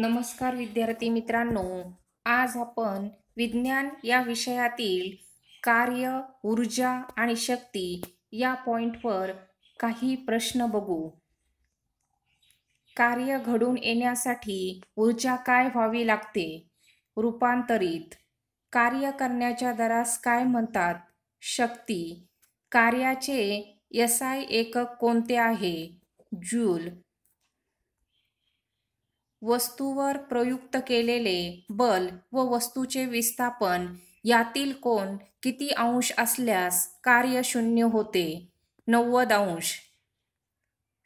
नमस्कार विद्यार्थी मित्रांनो आज आपण विज्ञान या विषयातील कार्य ऊर्जा आणि शक्ती या पॉइंटवर काही प्रश्न बघू कार्य घडून येण्यासाठी ऊर्जा काय व्हावी लागते रूपांतरित कार्य करण्याच्या दरास काय म्हणतात शक्ती कार्याचे एसआय एकक कोणते आहे जूल वस्तूवर प्रयुक्त केलेले बल व वस्तूचे विस्थापन यातील कोण किती अंश असल्यास कार्य शून्य होते नव्वद अंश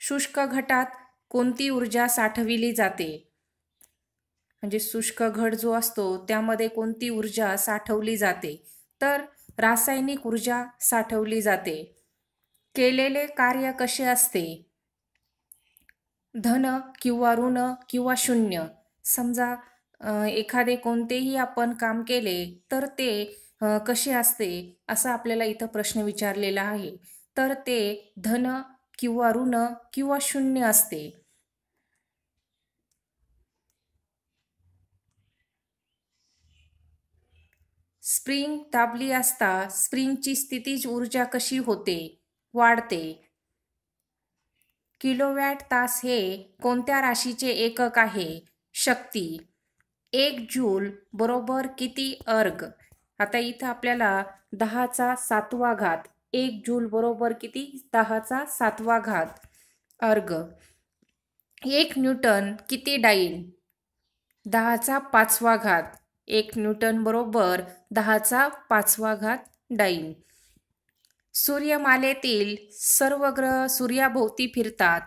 शुष्क घटात कोणती ऊर्जा साठविली जाते म्हणजे शुष्क घट जो असतो त्यामध्ये कोणती ऊर्जा साठवली जाते तर रासायनिक ऊर्जा साठवली जाते केलेले कार्य कसे असते धन किंवा ऋण किंवा शून्य समजा एखादे कोणतेही आपण काम केले तर ते कसे असते असा आपल्याला इथं प्रश्न विचारलेला आहे तर ते धन किंवा ऋण किंवा शून्य असते स्प्रिंग दाबली असता स्प्रिंगची स्थितीज ऊर्जा कशी होते वाढते किलोवॅट तास हे कोणत्या राशीचे एकक आहे शक्ती एक जूल बरोबर किती अर्ग आता इथं आपल्याला दहाचा सातवा घात एक जूल बरोबर किती दहाचा सातवा घात अर्ग एक न्यूटन किती डाईन दहाचा पाचवा घात एक न्यूटन बरोबर दहाचा पाचवा घात डाईन सूर्यमालेतील सर्व ग्रह सूर्याभोवती फिरतात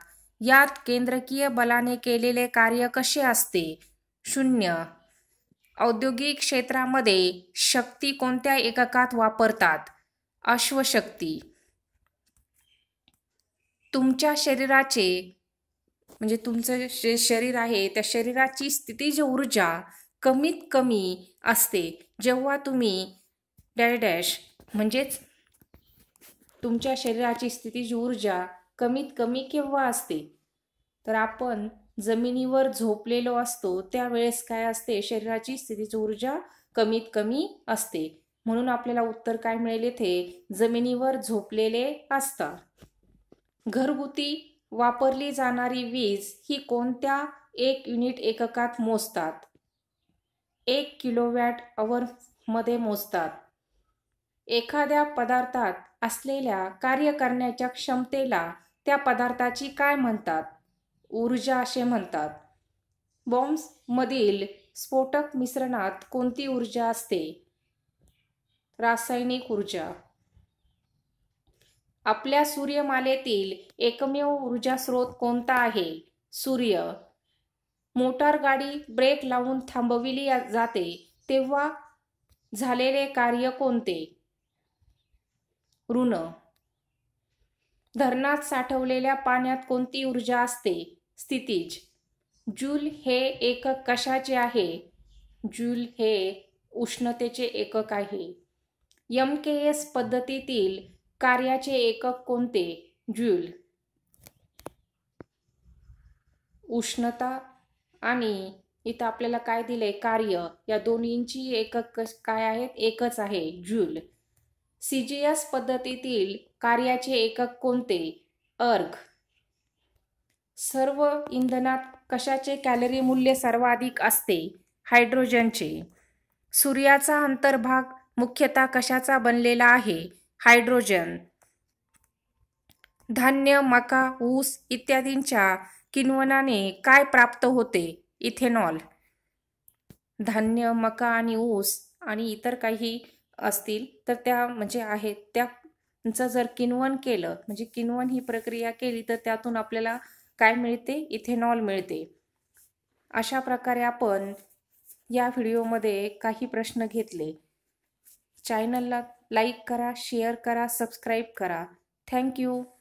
यात केंद्रकीय बलाने केलेले कार्य कसे असते शून्य औद्योगिक क्षेत्रामध्ये शक्ती कोणत्या एककात वापरतात अश्वशक्ती तुमच्या शरीराचे म्हणजे तुमचं जे शरीर आहे त्या शरीराची स्थितीज ऊर्जा कमीत कमी असते जेव्हा तुम्ही डॅश म्हणजेच तुमच्या शरीराची स्थितीची ऊर्जा कमीत कमी केव्हा असते तर आपण जमिनीवर झोपलेलो असतो त्यावेळेस काय असते शरीराची स्थितीची ऊर्जा कमीत कमी असते म्हणून आपल्याला उत्तर काय मिळेल येथे जमिनीवर झोपलेले असतात घरगुती वापरली जाणारी वीज ही कोणत्या एक युनिट एककात मोजतात एक किलोवॅट अवर मध्ये मोजतात एखाद्या पदार्थात असलेल्या कार्य करण्याच्या क्षमतेला त्या पदार्थाची काय म्हणतात ऊर्जा असे म्हणतात बॉम्ब्समधील स्फोटक मिश्रणात कोणती ऊर्जा असते रासायनिक ऊर्जा आपल्या सूर्यमालेतील एकमेव ऊर्जा स्रोत कोणता आहे सूर्य मोटार गाडी ब्रेक लावून थांबविली जाते तेव्हा झालेले कार्य कोणते ऋण धरणात साठवलेल्या पाण्यात कोणती ऊर्जा असते स्थितीज जूल हे एकक कशाचे आहे जूल हे उष्णतेचे एकक आहे यम के एस पद्धतीतील कार्याचे एकक कोणते जूल उष्णता आणि इथं आपल्याला काय दिले कार्य या दोन्हींची एकक काय आहेत एकच आहे जूल सीजीएस पद्धतीतील कार्याचे एकक कोणते अर्ग सर्व इंधनात कशाचे कॅलरी मूल्य सर्वाधिक असते हायड्रोजनचे सूर्याचा अंतर्भाग मुख्यतः कशाचा बनलेला आहे हायड्रोजन धान्य मका ऊस इत्यादींच्या किनवनाने काय प्राप्त होते इथेनॉल धान्य मका आणि ऊस आणि इतर काही असतील तर त्या म्हणजे आहेत त्यांचं जर किनवण केलं म्हणजे किनवण ही प्रक्रिया केली तर त्यातून आपल्याला काय मिळते इथेनॉल मिळते अशा प्रकारे आपण या व्हिडिओमध्ये काही प्रश्न घेतले चॅनलला लाईक करा शेअर करा सबस्क्राईब करा थँक्यू